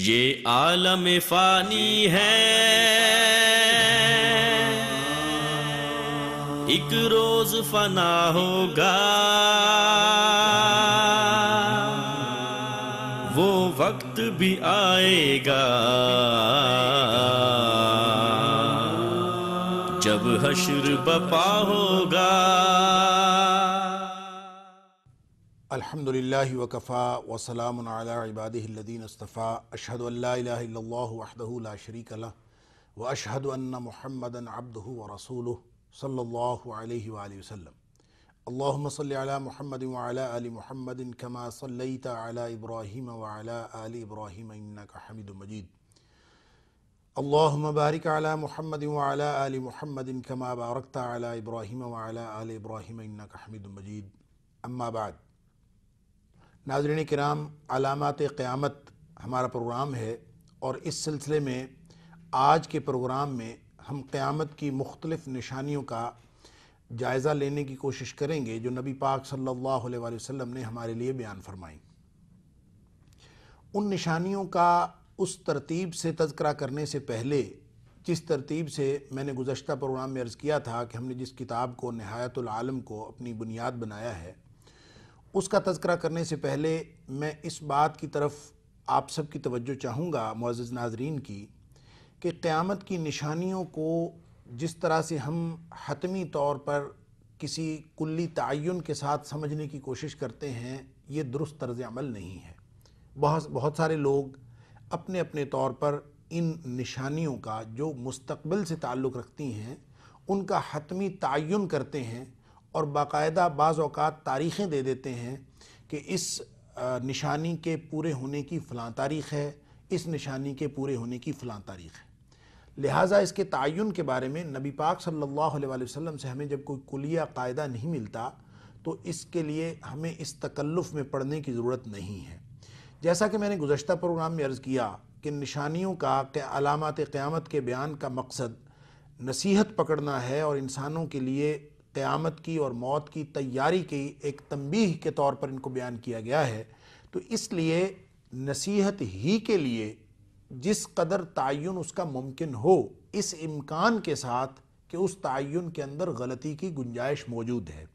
ये आलम फानी है एक रोज फना होगा वो वक्त भी आएगा जब हशर बपा होगा الحمد لله وكفى وسلام على عباده الذين اصطفى أشهد أن لا إله إلا الله وحده لا شريك له وأشهد أن محمدا عبده ورسوله صلى الله عليه وآله وسلم اللهم صل على محمد وعلى آل محمد كما صليت على إبراهيم وعلى آل إبراهيم إنك حميد مجيد اللهم بارك على محمد وعلى آل محمد كما باركت على إبراهيم وعلى آل إبراهيم إنك حميد مجيد أما بعد नाजरन कराम अलामत क़्यामत हमारा प्रोग्राम है और इस सिलसिले में आज के प्रोग्राम में हम क़्यामत की मुख्तलिफ़ निशानियों का जायज़ा लेने की कोशिश करेंगे जो नबी पाक सल्लल्लाहु अलैहि वसल्लम ने हमारे लिए बयान फरमाई उन निशानियों का उस तरतीब से तस्करा करने से पहले जिस तरतीब से मैंने गुज्त प्रोग्राम में अर्ज़ किया था कि हमने जिस किताब को नहायतुल आलम को अपनी बुनियाद बनाया है उसका तस्करा करने से पहले मैं इस बात की तरफ आप सब की तवज्जो चाहूँगा मोज़ नाजरीन की कि क़्यामत की निशानियों को जिस तरह से हम हतमी तौर पर किसी कुल्ली तयन के साथ समझने की कोशिश करते हैं ये दुरुस्त तर्ज अमल नहीं है बहुत बहुत सारे लोग अपने अपने तौर पर इन निशानियों का जो मुस्तबिल से ताल्लुक़ रखती हैं उनका हतमी तयन करते हैं और बाकायदा बाज़ अवकात तारीख़ें दे देते हैं कि इस निशानी के पूरे होने की फ़लाँ तारीख़ है इस निशानी के पूरे होने की फ़लाँ तारीख़ है लिहाजा इसके तयन के बारे में नबी पाक सल्लल्लाहु अलैहि वसल्लम से हमें जब कोई कुलिया कायदा नहीं मिलता तो इसके लिए हमें इस तकल्लुफ़ में पढ़ने की ज़रूरत नहीं है जैसा कि मैंने गुजशत प्रोग्राम में अर्ज़ किया कि निशानियों का अलामत क़्यामत के बयान का मकसद नसीहत पकड़ना है और इंसानों के लिए क़्यामत की और मौत की तैयारी की एक तमबीह के तौर पर इनको बयान किया गया है तो इसलिए नसीहत ही के लिए जिस कदर तयन उसका मुमकिन हो इस इम्कान के साथ कि उस तयन के अंदर गलती की गुंजाइश मौजूद है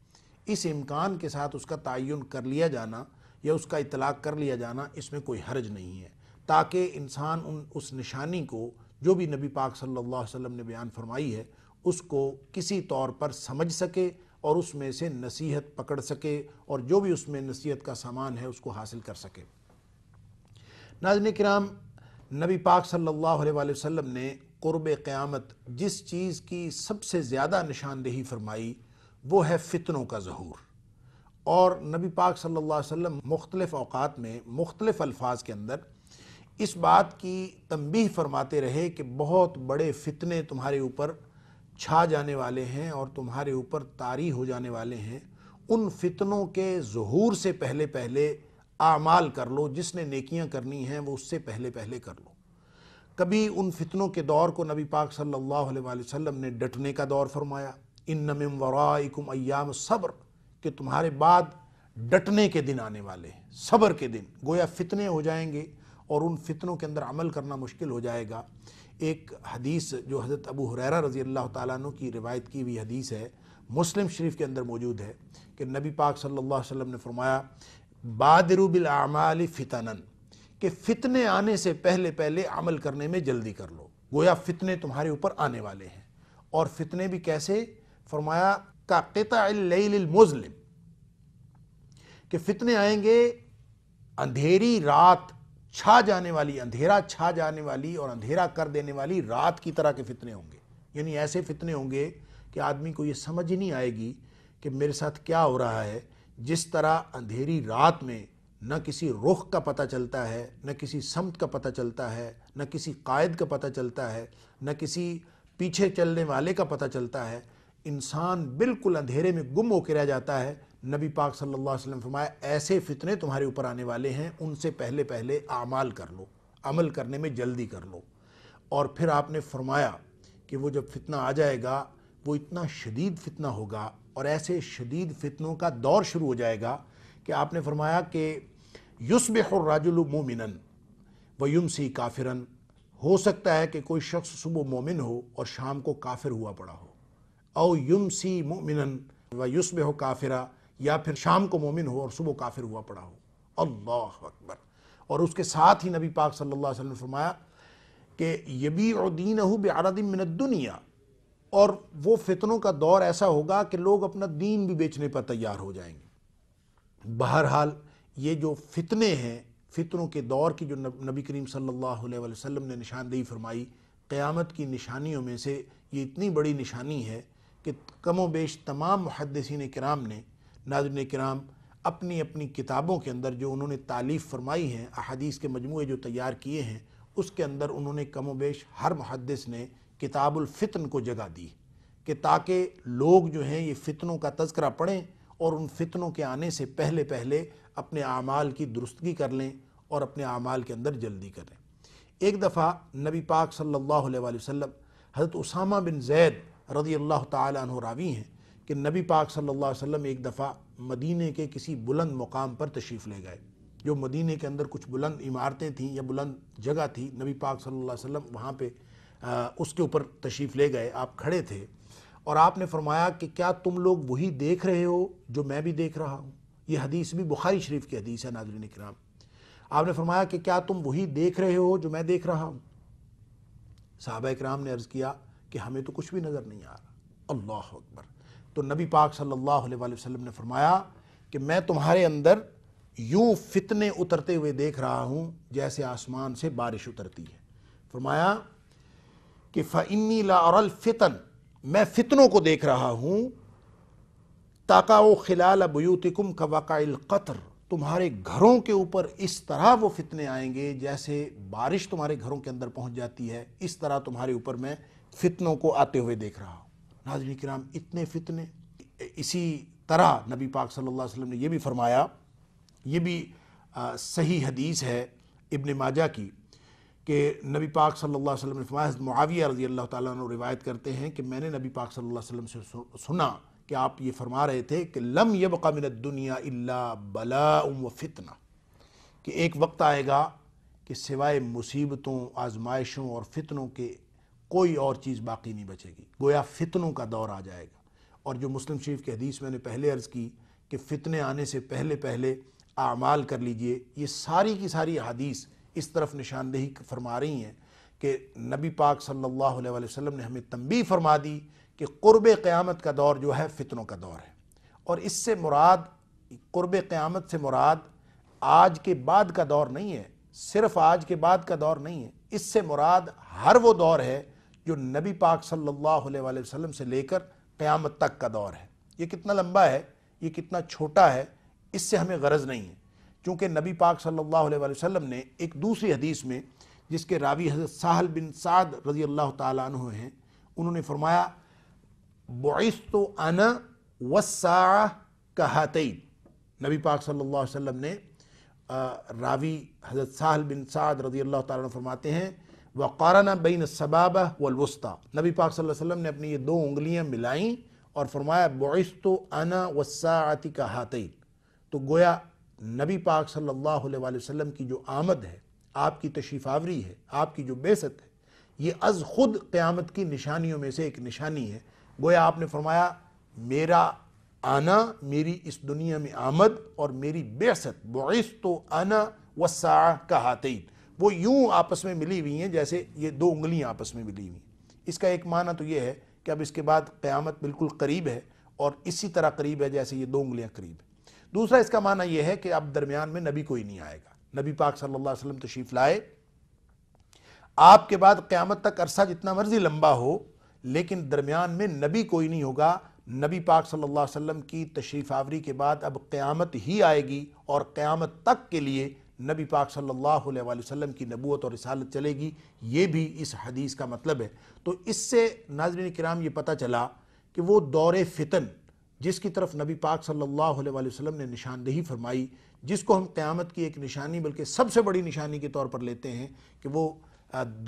इस इम्कान के साथ उसका तयन कर लिया जाना या उसका इतलाक़ कर लिया जाना इसमें कोई हर्ज नहीं है ताकि इंसान उन उस निशानी को जो भी नबी पाक सल्लल्लाहु अलैहि वसल्लम ने बयान फरमाई है उसको किसी तौर पर समझ सके और उसमें से नसीहत पकड़ सके और जो भी उसमें नसीहत का सामान है उसको हासिल कर सके नाजन कराम नबी पाक सल्लल्लाहु अलैहि वसल्लम ने क़ुरब क़्यामत जिस चीज़ की सबसे ज़्यादा निशानदेही फरमाई वो है फ़ितनों का ज़हूर और नबी पाक सल्लल्लाहु अलैहि वसल्लम मुख्तलिफ़ में मुख्तलिफ़ अल्फाज के अंदर इस बात की तंबीह फरमाते रहे कि बहुत बड़े फितने तुम्हारे ऊपर छा जाने वाले हैं और तुम्हारे ऊपर तारी हो जाने वाले हैं उन फितनों के जहूर से पहले पहले आमाल कर लो जिसने नेकियां करनी हैं वो उससे पहले पहले कर लो कभी उन फितनों के दौर को नबी पाक सल्लल्लाहु अलैहि वसल्लम ने डटने का दौर फरमाया इन नमिम वराकुम अयाम सब्र के तुम्हारे बाद डटने के दिन आने वाले हैं सब्र के दिन गोया फितने हो जाएंगे और उन फितनों के अंदर अमल करना मुश्किल हो जाएगा एक हदीस जो हज़रत अबू हुरैरा रज़ी अल्लाह तु की रिवायत की हुई हदीस है मुस्लिम शरीफ के अंदर मौजूद है कि नबी पाक सल्लल्लाहु अलैहि वसल्लम ने फरमाया बादरुबिलआमाल फ़ितनन कि फ़ितने आने से पहले पहले अमल करने में जल्दी कर लो गोया फ़ितने तुम्हारे ऊपर आने वाले हैं और फ़ितने भी कैसे फरमाया का मुजलिम कि फ़ितने आएंगे अंधेरी रात छा जाने वाली अंधेरा छा जाने वाली और अंधेरा कर देने वाली रात की तरह के फितने होंगे यानी ऐसे फितने होंगे कि आदमी को ये समझ ही नहीं आएगी कि मेरे साथ क्या हो रहा है जिस तरह अंधेरी रात में न किसी रुख का पता चलता है न किसी समत का पता चलता है न किसी कायद का पता चलता है न किसी पीछे चलने वाले का पता चलता है इंसान बिल्कुल अंधेरे में गुम होकर रह जाता है नबी पाक सल्लल्लाहु अलैहि वसल्लम फरमाया ऐसे फितने तुम्हारे ऊपर आने वाले हैं उनसे पहले पहले आमाल कर लो अमल करने में जल्दी कर लो और फिर आपने फरमाया कि वो जब फितना आ जाएगा वो इतना शदीद फितना होगा और ऐसे शदीद फितनों का दौर शुरू हो जाएगा कि आपने फरमाया कि युसबराजुल मोमिनन व युमसी काफिरन हो सकता है कि कोई शख्स सुबह मोमिन हो और शाम को काफिर हुआ पड़ा हो औ युम सी मोमिन व युसब काफिरा या फिर शाम को मोमिन हो और सुबह काफिर हुआ पड़ा हो अल्लाह अकबर और उसके साथ ही नबी पाक सल्लल्लाहु अलैहि वसल्लम फरमाया कि यबी और दीन हो बेआरदिन मिनत दुनिया और वो फितनों का दौर ऐसा होगा कि लोग अपना दीन भी बेचने पर तैयार हो जाएंगे बहरहाल ये जो फितने हैं फितनों के दौर की जो नबी करीम सल्लल्लाहु अलैहि वसल्लम ने निशानदेही फरमाई क़यामत की निशानियों में से ये इतनी बड़ी निशानी है कि कमो बेश तमाम मुहदसिन कराम ने नाजन कराम अपनी अपनी किताबों के अंदर जो उन्होंने तालीफ़ फरमाई हैं अदीस के मजमू जो तैयार किए हैं उसके अंदर उन्होंने कमो बेश हर मुहदस ने किताबुलफ़ितन को जगह दी कि ताकि लोग जो हैं ये फ़ितनों का तस्करा पढ़ें और उन फितनों के आने से पहले पहले अपने अमाल की दुरुस्तगी कर लें और अपने अमाल के अंदर जल्दी करें एक दफ़ा नबी पाक सल्ला वसम हज़रत उसामा बिन जैद रदी अल्लाह तु हैं कि नबी पाक सल्ला अलैहि एक दफ़ा मदीने के किसी बुलंद मुकाम पर तशरीफ़ ले गए जो मदीने के अंदर कुछ बुलंद इमारतें थीं या बुलंद जगह थी नबी पाक सल्ला अलैहि वहाँ पर उसके ऊपर तशरीफ़ ले गए आप खड़े थे और आपने फरमाया कि क्या तुम लोग वही देख रहे हो जो मैं भी देख रहा हूँ ये हदीस भी बुखारी शरीफ की हदीस है नाजरन कराम आपने फरमाया कि क्या तुम वही देख रहे हो जो मैं देख रहा हूँ साहब कराम ने अर्ज़ किया कि हमें तो कुछ भी नज़र नहीं आ रहा अल्लाह अकबर तो नबी पाक सल्लल्लाहु अलैहि वसल्लम ने फरमाया कि मैं तुम्हारे अंदर यूँ फितने उतरते हुए देख रहा हूँ जैसे आसमान से बारिश उतरती है फरमाया कि फ़नी लारल फितन मैं फितनों को देख रहा हूँ ताका खिलाल बयूतिकुम का वाकाइल कतर तुम्हारे घरों के ऊपर इस तरह वो फितने आएंगे जैसे बारिश तुम्हारे घरों के अंदर पहुंच जाती है इस तरह तुम्हारे ऊपर मैं फितनों को आते हुए देख रहा हूँ नाजन कराम इतने फितने इसी तरह नबी पाक सल्लल्लाहु अलैहि वसल्लम ने यह भी फरमाया ये भी आ, सही हदीस है इब्न माजा की कि नबी पाक सल्लल्लाहु अलैहि वसल्लम ने फरमाया मुआविया रजी अल्लाह ताला रिवायत करते हैं कि मैंने नबी पाक सल्लल्लाहु अलैहि वसल्लम से सुना कि आप ये फरमा रहे थे कि लम यब कमिन दुनिया इल्ला बला व फितना कि एक वक्त आएगा कि सिवाए मुसीबतों आजमाइशों और फितनों के कोई और चीज़ बाकी नहीं बचेगी गोया फितनों का दौर आ जाएगा और जो मुस्लिम शरीफ की हदीस मैंने पहले अर्ज़ की कि फितने आने से पहले पहले आमाल कर लीजिए ये सारी की सारी हदीस इस तरफ निशानदेही फरमा रही हैं कि नबी पाक सल्लल्लाहु अलैहि वसल्लम ने हमें तंबी फरमा दी कि क़ुरब क़्यामत का दौर जो है फितनों का दौर है और इससे मुराद क़ुरब क़्यामत से मुराद आज के बाद का दौर नहीं है सिर्फ़ आज के बाद का दौर नहीं है इससे मुराद हर वो दौर है जो नबी पाक सल्लल्लाहु अलैहि वसल्लम से लेकर क़यामत तक का दौर है ये कितना लंबा है ये कितना छोटा है इससे हमें गरज नहीं है क्योंकि नबी पाक सल्लल्लाहु अलैहि वसल्लम ने एक दूसरी हदीस में जिसके रावी हजरत साहल बिन साद रजी अल्लाह तु हैं उन्होंने फरमाया बोस तो अन वसा नबी पाक सल्लल्लाहु अलैहि वसल्लम ने रावी हजरत साहल बिन साद रजी अल्लाह तरमाते फरमाते हैं वक़ाराना बिन सबाबा वलवस्ता नबी पाक सल्लल्लाहु अलैहि वसल्लम ने अपनी ये दो उंगलियां मिलाईं और फरमाया बोस्त अना वसाती का हाथी तो गोया नबी पाक सल्लल्लाहु अलैहि वसल्लम की जो आमद है आपकी तशीफावरी है आपकी जो बेसत है ये अज खुद क़्यामत की निशानियों में से एक निशानी है गोया आपने फरमाया मेरा आना मेरी इस दुनिया में आमद और मेरी बेसत बोइस अना वसा का हाथ वो यूं आपस में मिली हुई हैं जैसे ये दो उंगलियां आपस में मिली हुई इसका एक माना तो ये है कि अब इसके बाद क़्यामत बिल्कुल करीब है और इसी तरह करीब है जैसे ये दो उंगलियां करीब है दूसरा इसका माना यह है कि अब दरमियान में नबी कोई नहीं आएगा नबी पाक सल्लल्लाहु अलैहि वसल्लम तशरीफ़ लाए आपके बाद क़्यामत तक अरसा जितना मर्ज़ी लंबा हो लेकिन दरमियान में नबी कोई नहीं होगा नबी पाक सल्लल्लाहु अलैहि वसल्लम की तशरीफ़ आवरी के बाद अब क़्यामत ही आएगी और क़्यामत तक के लिए नबी पाक सल्लल्लाहु अलैहि वसल्लम की नबूत और रिसालत चलेगी ये भी इस हदीस का मतलब है तो इससे नाजरन कराम ये पता चला कि वो दौर फितन जिसकी तरफ नबी पाक सल्लल्लाहु अलैहि वसल्लम ने निशानदेही फरमाई जिसको हम क़्यामत की एक निशानी बल्कि सबसे बड़ी निशानी के तौर पर लेते हैं कि वो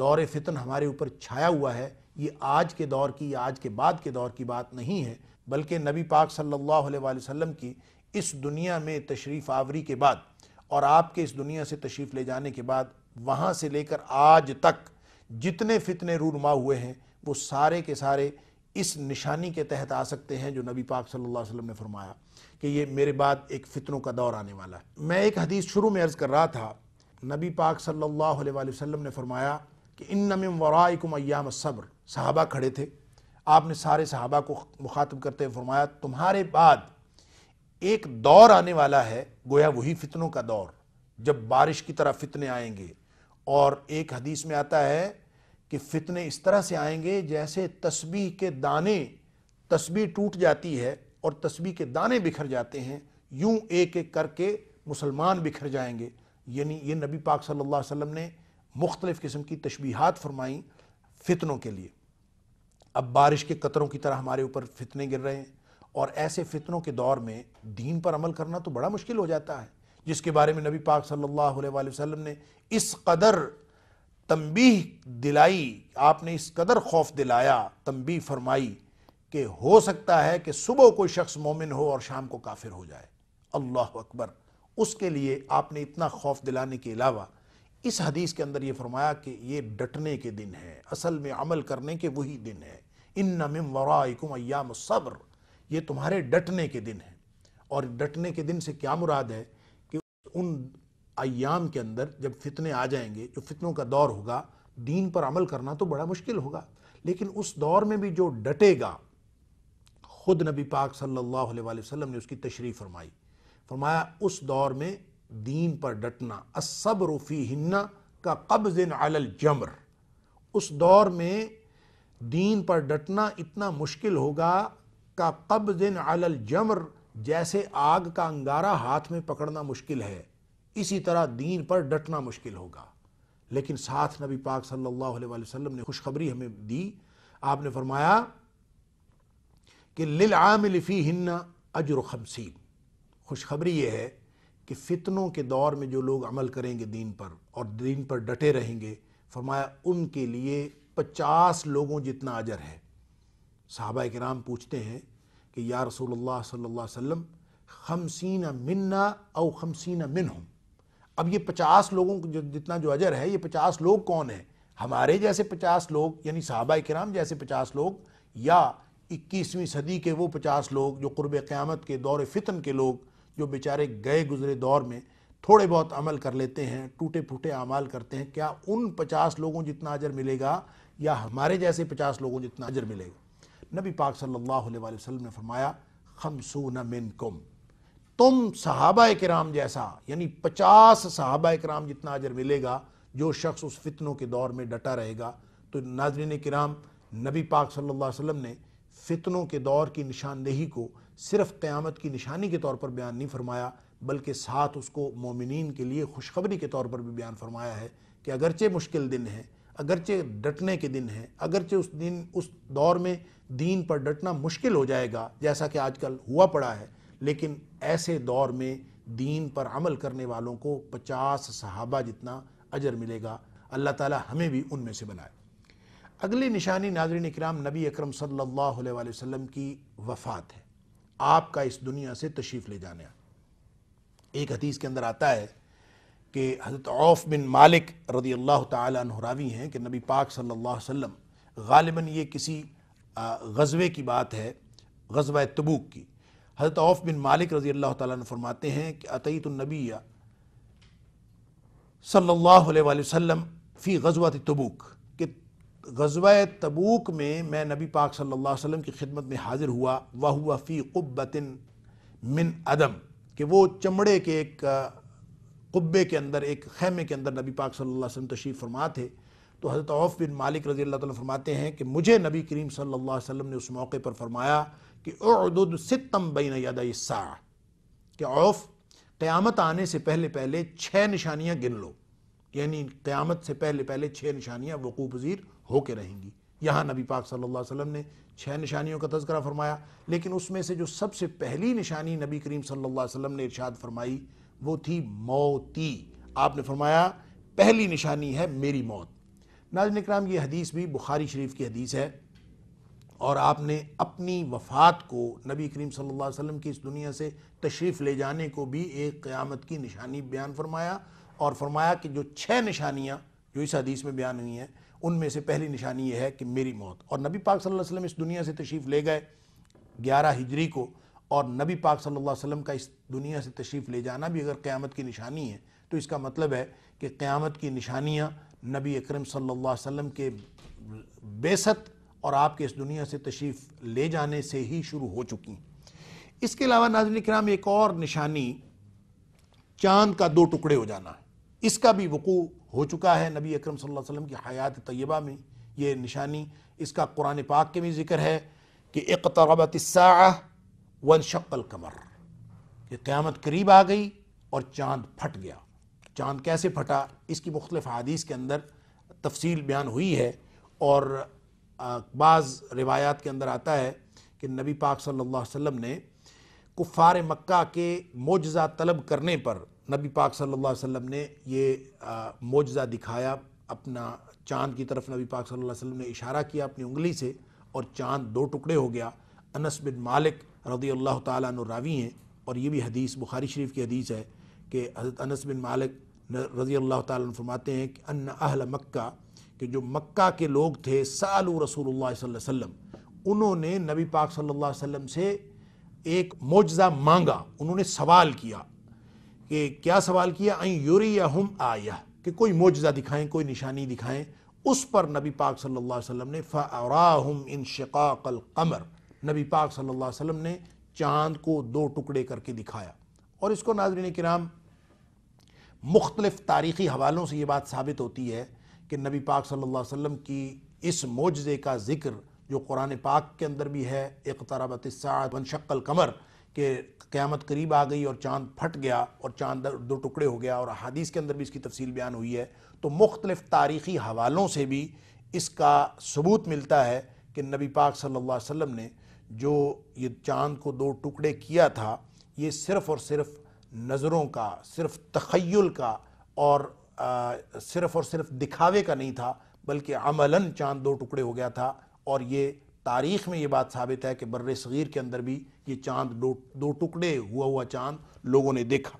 दौर फितन हमारे ऊपर छाया हुआ है ये आज के दौर की आज के बाद के दौर की बात नहीं है बल्कि नबी पाक सल्लल्लाहु अलैहि वसल्लम की इस दुनिया में तशरीफ़ आवरी के बाद और आपके इस दुनिया से तशरीफ़ ले जाने के बाद वहाँ से लेकर आज तक जितने फितने रूनमा हुए हैं वो सारे के सारे इस निशानी के तहत आ सकते हैं जो नबी पाक सल्लल्लाहु अलैहि वसल्लम ने फरमाया कि ये मेरे बाद एक फ़ितनों का दौर आने वाला है मैं एक हदीस शुरू में अर्ज़ कर रहा था नबी पाक सल्लल्लाहु अलैहि वसल्लम ने फरमाया कि इन नम वराकुम अयाम सब्र साहबा खड़े थे आपने सारे साहबा को मुखातब करते हुए फरमाया तुम्हारे बाद एक दौर आने वाला है गोया वही फितनों का दौर जब बारिश की तरह फितने आएंगे और एक हदीस में आता है कि फितने इस तरह से आएंगे जैसे तस्बी के दाने तस्बी टूट जाती है और तस्बी के दाने बिखर जाते हैं यूं एक एक करके मुसलमान बिखर जाएंगे यानी ये नबी पाक सल्लल्लाहु अलैहि वसल्लम ने मुख्तलिफ़ किस्म की तशबीहात फरमाई फितनों के लिए अब बारिश के कतरों की तरह हमारे ऊपर फितने गिर रहे हैं और ऐसे फितनों के दौर में दीन पर अमल करना तो बड़ा मुश्किल हो जाता है जिसके बारे में नबी पाक सल्लल्लाहु अलैहि वसल्लम ने इस कदर तंबीह दिलाई आपने इस कदर खौफ दिलाया तंबी फरमाई कि हो सकता है कि सुबह कोई शख्स मोमिन हो और शाम को काफिर हो जाए अल्लाह अकबर उसके लिए आपने इतना खौफ दिलाने के अलावा इस हदीस के अंदर ये फरमाया कि ये डटने के दिन है असल में अमल करने के वही दिन है इन नमिम वराकुम अयाम सब्र ये तुम्हारे डटने के दिन है और डटने के दिन से क्या मुराद है कि उन अयाम के अंदर जब फितने आ जाएंगे जो फितनों का दौर होगा दीन पर अमल करना तो बड़ा मुश्किल होगा लेकिन उस दौर में भी जो डटेगा खुद नबी पाक सल्लल्लाहु अलैहि वसल्लम ने उसकी तशरी फरमाई फरमाया उस दौर में दीन पर डटना असब रूफ़ी हिन्ना का कब्ज़ अल जमर उस दौर में दीन पर डटना इतना मुश्किल होगा का कब्जिन अलल जमर जैसे आग का अंगारा हाथ में पकड़ना मुश्किल है इसी तरह दीन पर डटना मुश्किल होगा लेकिन साथ नबी पाक सल्लल्लाहु अलैहि वसल्लम ने खुशखबरी हमें दी आपने फरमाया कि लिल आमिलफ़ी हिन्ना अजर खमसीन खुशखबरी यह है कि फ़ितनों के दौर में जो लोग अमल करेंगे दीन पर और दीन पर डटे रहेंगे फरमाया उनके लिए पचास लोगों जितना अजर है साहबा कराम पूछते हैं कि या रसूल सल्ला वम खमसिन मन्ना और खमसिन मिन हम अब ये पचास लोगों को जो जितना जो अजर है ये पचास लोग कौन है हमारे जैसे पचास लोग यानी साहबा कराम जैसे पचास लोग या इक्कीसवीं सदी के वो पचास लोग जो क़ुरब क़्यामत के दौर फितन के लोग जो बेचारे गए गुजरे दौर में थोड़े बहुत अमल कर लेते हैं टूटे फूटे अमाल करते हैं क्या उन पचास लोगों जितना अजर मिलेगा या हमारे जैसे पचास लोगों जितना अजर मिलेगा नबी पाक सल्लल्लाहु अलैहि वसल्लम ने फरमाया खमसून मिन कुम तुम सहाबा कराम जैसा यानी पचास सहाबा कराम जितना अजर मिलेगा जो शख्स उस फितनों के दौर में डटा रहेगा तो नाजरीन कराम नबी पाक सल्लल्लाहु अलैहि वसल्लम ने फितनों के दौर की निशानदेही को सिर्फ क़्यामत की निशानी के तौर पर बयान नहीं फरमाया बल्कि साथ उसको मोमिन के लिए खुशखबरी के तौर पर भी बयान फरमाया है कि अगरचे मुश्किल दिन है अगरचे डटने के दिन हैं अगरचे उस दिन उस दौर में दीन पर डटना मुश्किल हो जाएगा जैसा कि आजकल हुआ पड़ा है लेकिन ऐसे दौर में दीन पर अमल करने वालों को पचास सहाबा जितना अजर मिलेगा अल्लाह ताला हमें भी उनमें से बनाए अगली निशानी नाजरन कराम नबी अकरम सल्लल्लाहु अलैहि वसल्लम की वफ़ात है आपका इस दुनिया से तशरीफ़ ले जाने एक हदीस के अंदर आता है कि हज़रत औफ बिन मालिक रदी अल्लाह तरावी हैं कि नबी पाक सल्ला अलैहि गालिबा ये किसी गज़वे की बात है गजवा तबूक की हज़रत औफ बिन मालिक रजी अल्लाह तरमाते हैं कि नबी सल्ला वसम फ़ी गजवा तबूक कि गजवा तबूक में मैं नबी पाक सल्ला वसम की खिदमत में हाजिर हुआ वाह हुआ फ़ी क़ुब्बतिन मिन अदम कि वो चमड़े के एक कुब्बे के अंदर एक खैमे के अंदर नबी पाक सल्लल्लाहु अलैहि वसल्लम तशरीफ़ फरमा थे तो हज़रत औफ बिन मालिक रजी अल्लाह फरमाते हैं कि मुझे नबी करीम सल्लल्लाहु अलैहि वसल्लम ने उस मौके पर फरमाया कि उदुद सितम बैन यदा कि औफ क़यामत आने से पहले पहले छः निशानियाँ गिन लो यानी क़यामत से पहले पहले छः निशानियाँ वक़ू पज़ीर होके रहेंगी यहाँ नबी पाक सल्लल्लाहु अलैहि वसल्लम ने छः निशानियों का तस्करा फरमाया लेकिन उसमें से जो सबसे पहली निशानी नबी करीम सल्लल्लाहु अलैहि वसल्लम ने इरशाद फरमाई वो थी मौती आपने फरमाया पहली निशानी है मेरी मौत नाजन कराम ये हदीस भी बुखारी शरीफ की हदीस है और आपने अपनी वफ़ात को नबी करीम सल्लल्लाहु अलैहि वसल्लम की इस दुनिया से तशरीफ़ ले जाने को भी एक क़यामत की निशानी बयान फरमाया और फरमाया कि जो छः निशानियाँ जो इस हदीस में बयान हुई हैं उनमें से पहली निशानी यह है कि मेरी मौत और नबी पाक सल्लल्लाहु अलैहि वसल्लम इस दुनिया से तशरीफ़ ले गए ग्यारह हिजरी को और नबी पाक सल्लल्लाहु अलैहि वसल्लम का इस दुनिया से तशरीफ़ ले जाना भी अगर क़्यामत की निशानी है तो इसका मतलब है कि क़यामत की निशानियाँ नबी अकरम सल्लल्लाहु अलैहि वसल्लम के बेसत और आपके इस दुनिया से तशरीफ़ ले जाने से ही शुरू हो चुकी हैं इसके अलावा नाजन कराम एक और निशानी चाँद का दो टुकड़े हो जाना है इसका भी वकू हो चुका है नबी अकरम सल्लल्लाहु अलैहि वसल्लम की हयात तय्यबा में ये निशानी इसका कुरान पाक के भी जिक्र है कि इकतरबत वन शक्ल कमर ये क़्यामत करीब आ गई और चांद फट गया चांद कैसे फटा इसकी मुख्तलिफ हदीस के अंदर तफसील बयान हुई है और बाज़ रिवायात के अंदर आता है कि नबी पाक सल्लल्लाहु अलैहि वसल्लम ने कुफ़ार मक्का के मोजा तलब करने पर नबी पाक सल्लल्लाहु अलैहि वसल्लम ने यह मोजा दिखाया अपना चांद की तरफ नबी पाक सल्लल्लाहु अलैहि वसल्लम ने इशारा किया अपनी उंगली से और चांद दो टुकड़े हो गया अनस बिन मालिक रदी अल्लाह तवी हैं और ये भी हदीस बुखारी शरीफ की हदीस है कि हज़रत अनस बिन मालिक रज़ी अल्लाह तरमाते फरमाते हैं कि अन अहल मक्का कि जो मक्का के लोग थे सालू रसूल वसम उन्होंने नबी पाक सल्ला वम से एक मुजज़ा मांगा उन्होंने सवाल किया कि क्या सवाल किया आई यूरी या हम आया कि कोई मुजज़ा दिखाएं कोई निशानी दिखाएं उस पर नबी पाक सल्ला अलैहि वसल्लम ने फ़राहम इन शक़ाक़ल कमर नबी पाक सल्लल्लाहु अलैहि वसल्लम ने चांद को दो टुकड़े करके दिखाया और इसको नाजरीन कराम मुख्तलिफ तारीख़ी हवालों से ये बात साबित होती है कि नबी पाक सल्लल्लाहु अलैहि वसल्लम की इस मोजे का ज़िक्र जो कुरान पाक के अंदर भी है एक इकतरबत शक्ल कमर के क़्यामत करीब आ गई और चांद फट गया और चांद दो टुकड़े हो गया और हदीस के अंदर भी इसकी तफसील बयान हुई है तो मुख्तलिफ तारीख़ी हवालों से भी इसका सबूत मिलता है कि नबी पाक सल्लल्लाहु अलैहि वसल्लम ने जो ये चांद को दो टुकड़े किया था ये सिर्फ़ और सिर्फ़ नज़रों का सिर्फ तखयल का और आ, सिर्फ और सिर्फ दिखावे का नहीं था बल्कि अमलन चांद दो टुकड़े हो गया था और ये तारीख़ में ये बात साबित है कि बर्र सग़ीर के अंदर भी ये चांद दो दो टुकड़े हुआ हुआ चांद लोगों ने देखा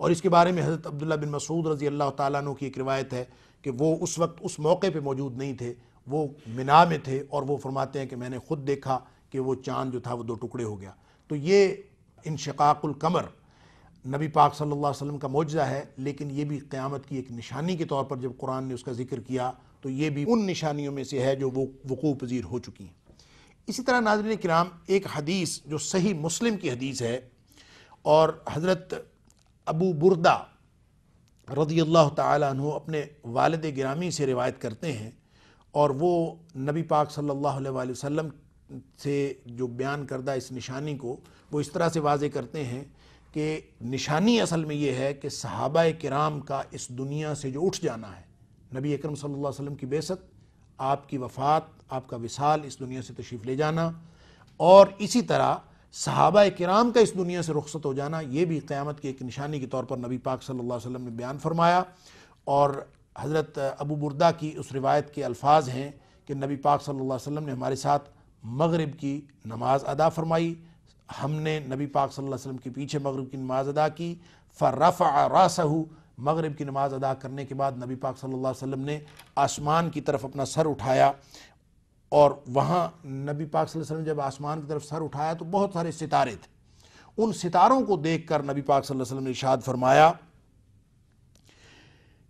और इसके बारे में हज़रत अब्दुल्ला बिन मसूद रज़ी अल्लाह तु की एक रिवायत है कि वो उस वक्त उस मौके पर मौजूद नहीं थे वो मीना में थे और वो फरमाते हैं कि मैंने ख़ुद देखा कि वो चांद जो था वो दो टुकड़े हो गया तो ये इन कमर नबी पाक सल्लल्लाहु अलैहि वसल्लम का मौज़ा है लेकिन ये भी क़्यामत की एक निशानी के तौर पर जब कुरान ने उसका जिक्र किया तो ये भी उन निशानियों में से है जो वो वकू पजीर हो चुकी हैं इसी तरह नाजरन कराम एक हदीस जो सही मुस्लिम की हदीस है और हज़रत अबू बुरदा रदी अल्लाह तु अपने वालद ग्रामी से रिवायत करते हैं और वो नबी पाक सल्लल्लाहु अलैहि वसल्लम से जो बयान करदा इस निशानी को वो इस तरह से वाजे करते हैं कि निशानी असल में ये है कि सहाबा कराम का इस दुनिया से जो उठ जाना है नबी अकरम सल्लल्लाहु अलैहि वसल्लम की बेसत आपकी वफ़ात आपका विसाल इस दुनिया से तशरीफ़ ले जाना और इसी तरह सहाबा कराम का इस दुनिया से रुखसत हो जाना ये भी क़्यामत की एक निशानी के तौर पर नबी पाक सल्लल्लाहु अलैहि वसल्लम ने बयान फरमाया और हज़रत अबू बुरदा की उस रिवायत के अल्फाज हैं कि नबी पाक सल्लल्लाहु अलैहि वसल्लम ने हमारे साथ मगरिब की नमाज अदा फरमाई हमने नबी पाक सल्लल्लाहु अलैहि वसल्लम के पीछे मगरिब की नमाज अदा की फ़र्रफ़ रासहू मगरिब की नमाज अदा करने के बाद नबी पाक सल्लल्लाहु अलैहि वसल्लम ने आसमान की तरफ अपना सर उठाया और वहाँ नबी पाक सल्लल्लाहु अलैहि वसल्लम जब आसमान की तरफ सर उठाया तो बहुत सारे सितारे थे उन सितारों को देख कर नबी पाक सल्लल्लाहु अलैहि वसल्लम ने इशाद फरमाया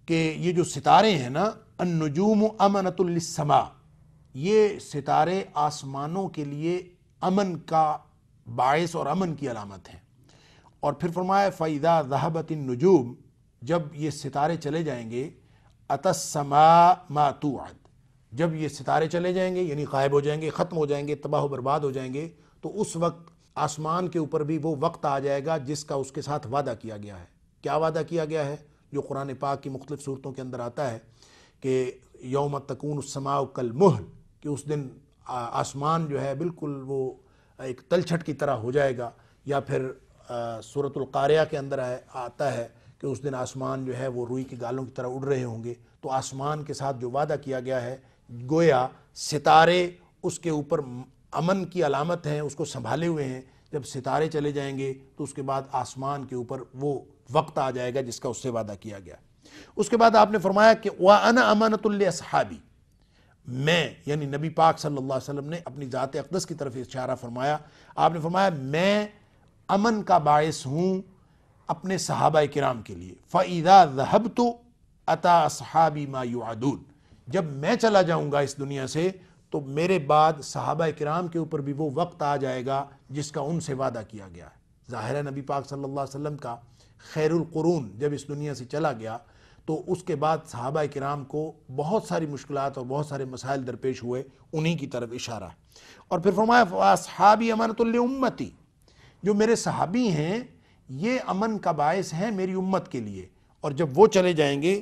कि ये जो सितारे हैं ना अनजूम अमनतुलसमा ये सितारे आसमानों के लिए अमन का बायस और अमन की अलामत हैं और फिर फरमाया फ़ैदा जहाबत नजूम जब ये सितारे चले जाएंगे अतसमा मातूद जब ये सितारे चले जाएंगे यानी गायब हो जाएंगे ख़त्म हो जाएंगे तबाह बर्बाद हो जाएंगे तो उस वक्त आसमान के ऊपर भी वो वक्त आ जाएगा जिसका उसके साथ वादा किया गया है क्या वादा किया गया है जो कुरान पाक की मुख्तु सूरतों के अंदर आता है कि योम तकून उसमाव कल मुहल कि उस दिन आसमान जो है बिल्कुल वो एक तलछट की तरह हो जाएगा या फिर सूरतलक़ारिया के अंदर आता है कि उस दिन आसमान जो है वो रुई के गालों की तरह उड़ रहे होंगे तो आसमान के साथ जो वादा किया गया है गोया सितारे उसके ऊपर अमन की अलामत हैं उसको संभाले हुए हैं जब सितारे चले जाएंगे तो उसके बाद आसमान के ऊपर वो वक्त आ जाएगा जिसका उससे वादा किया गया उसके बाद आपने फरमाया कि वह अना अमानतुल्लहाबी मैं यानी नबी पाक सल्लल्लाहु अलैहि वसल्लम ने अपनी ज़ात अकदस की तरफ इशारा फरमाया आपने फरमाया मैं अमन का बायस हूँ अपने सहाबा कराम के लिए फ़ैदा जहब तो अता सहाबी मायूदून जब मैं चला जाऊँगा इस दुनिया से तो मेरे बाद सहाबा कराम के ऊपर भी वो वक्त आ जाएगा जिसका उनसे वादा किया गया है ज़ाहिर नबी पाक सल्लल्लाहु अलैहि वसल्लम का खैरुल क़ुरून जब इस दुनिया से चला गया तो उसके बाद सहाबा कराम को बहुत सारी मुश्किल और बहुत सारे मसाइल दरपेश हुए उन्हीं की तरफ इशारा है और फिर फरमाया सहाबी जो मेरे सहाबी हैं ये अमन का बायस है मेरी उम्मत के लिए और जब वो चले जाएंगे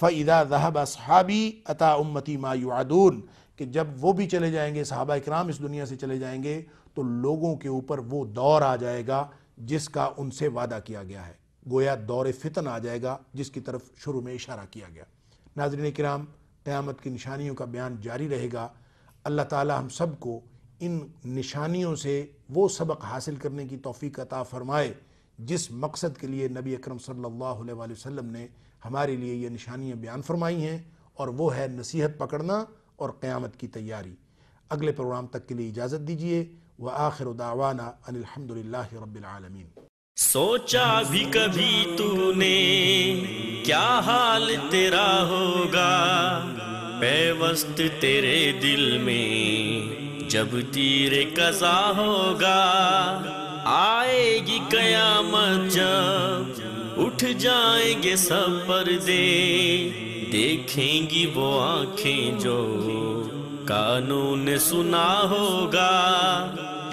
फ़ैदा जहब सहाबी अता उम्मती मायूदून कि जब वो भी चले जाएंगे साहबा कराम इस दुनिया से चले जाएंगे तो लोगों के ऊपर वो दौर आ जाएगा जिसका उनसे वादा किया गया है गोया दौर फितन आ जाएगा जिसकी तरफ शुरू में इशारा किया गया नाजरन कराम क़्यामत की निशानियों का बयान जारी रहेगा अल्लाह ताला हम सब को इन निशानियों से वो सबक हासिल करने की तोफ़ी अता फ़रमाए जिस मकसद के लिए नबी अकरम सल्लल्लाहु अलैहि वसल्लम ने हमारे लिए ये निशानियाँ बयान फरमाई हैं और वो है नसीहत पकड़ना और क़्यामत की तैयारी अगले प्रोग्राम तक के लिए इजाज़त दीजिए व आखिर दावाना अनिलहमदिल्ला रबालमीन सोचा भी कभी तूने क्या हाल तेरा होगा बेवस्त तेरे दिल में जब तेरे कसा होगा आएगी कयामत जब उठ जाएंगे सब पर्दे देखेंगी वो आंखें जो कानून सुना होगा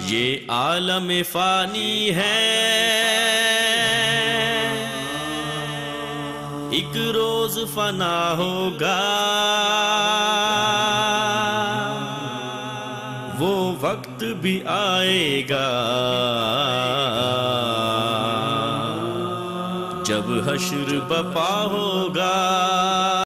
ये आलम फानी है एक रोज फना होगा वो वक्त भी आएगा जब हश्र बपा होगा